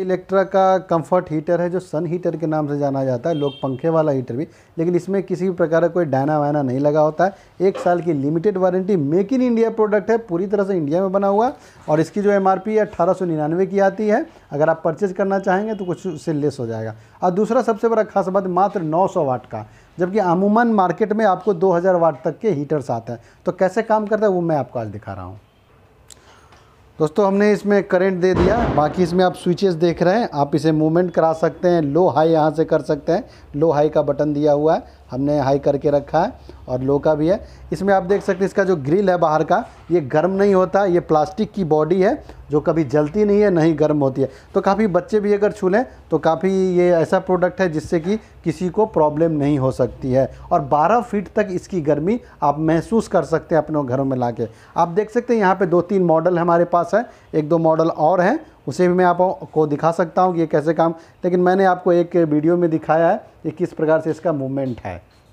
Electra का comfort heater है जो सन हीटर के नाम से जाना जाता है लोग पंखे वाला हीटर भी लेकिन इसमें किसी भी प्रकार का कोई डायना वायना नहीं लगा होता है एक साल की limited warranty make in India product है पूरी तरह से इंडिया में बना हुआ और इसकी जो एम आर पी अट्ठारह की आती है अगर आप परचेज करना चाहेंगे तो कुछ उससे लेस हो जाएगा और दूसरा सबसे बड़ा खास बात मात्र नौ वाट का जबकि अमूमन मार्केट में आपको दो वाट तक के हीटर्स आते हैं तो कैसे काम करता है वो मैं आपको आज दिखा रहा हूँ दोस्तों हमने इसमें करंट दे दिया बाकी इसमें आप स्विचेस देख रहे हैं आप इसे मूवमेंट करा सकते हैं लो हाई यहाँ से कर सकते हैं लो हाई का बटन दिया हुआ है हमने हाई करके रखा है और लो का भी है इसमें आप देख सकते हैं इसका जो ग्रिल है बाहर का ये गर्म नहीं होता ये प्लास्टिक की बॉडी है जो कभी जलती नहीं है नहीं गर्म होती है तो काफ़ी बच्चे भी अगर छू लें तो काफ़ी ये ऐसा प्रोडक्ट है जिससे कि किसी को प्रॉब्लम नहीं हो सकती है और 12 फीट तक इसकी गर्मी आप महसूस कर सकते हैं अपने घरों में ला आप देख सकते हैं यहाँ पर दो तीन मॉडल हमारे पास है एक दो मॉडल और हैं उसे भी मैं आपको दिखा सकता हूँ कि ये कैसे काम लेकिन मैंने आपको एक वीडियो में दिखाया है कि किस प्रकार से इसका मूवमेंट है